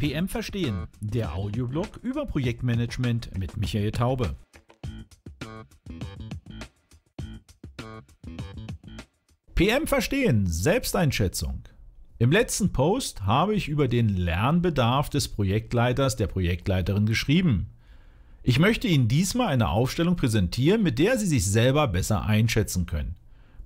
PM Verstehen, der Audioblog über Projektmanagement mit Michael Taube. PM Verstehen, Selbsteinschätzung. Im letzten Post habe ich über den Lernbedarf des Projektleiters, der Projektleiterin geschrieben. Ich möchte Ihnen diesmal eine Aufstellung präsentieren, mit der Sie sich selber besser einschätzen können.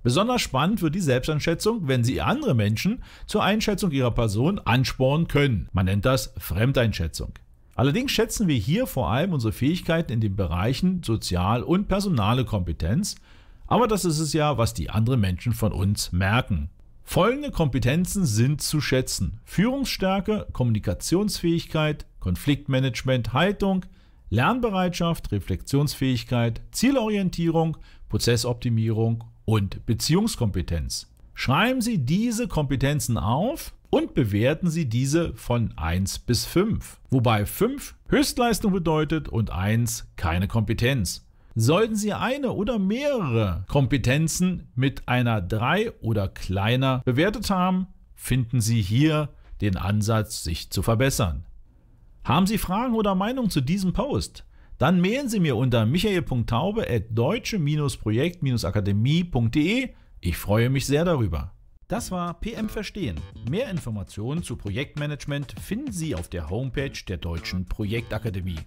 Besonders spannend wird die Selbsteinschätzung, wenn sie andere Menschen zur Einschätzung ihrer Person anspornen können. Man nennt das Fremdeinschätzung. Allerdings schätzen wir hier vor allem unsere Fähigkeiten in den Bereichen Sozial- und personale Kompetenz, aber das ist es ja, was die anderen Menschen von uns merken. Folgende Kompetenzen sind zu schätzen. Führungsstärke, Kommunikationsfähigkeit, Konfliktmanagement, Haltung, Lernbereitschaft, Reflexionsfähigkeit, Zielorientierung, Prozessoptimierung und Beziehungskompetenz. Schreiben Sie diese Kompetenzen auf und bewerten Sie diese von 1 bis 5, wobei 5 Höchstleistung bedeutet und 1 keine Kompetenz. Sollten Sie eine oder mehrere Kompetenzen mit einer 3 oder kleiner bewertet haben, finden Sie hier den Ansatz, sich zu verbessern. Haben Sie Fragen oder Meinungen zu diesem Post? Dann mailen Sie mir unter michael.taube.deutsche-projekt-akademie.de. Ich freue mich sehr darüber. Das war PM Verstehen. Mehr Informationen zu Projektmanagement finden Sie auf der Homepage der Deutschen Projektakademie.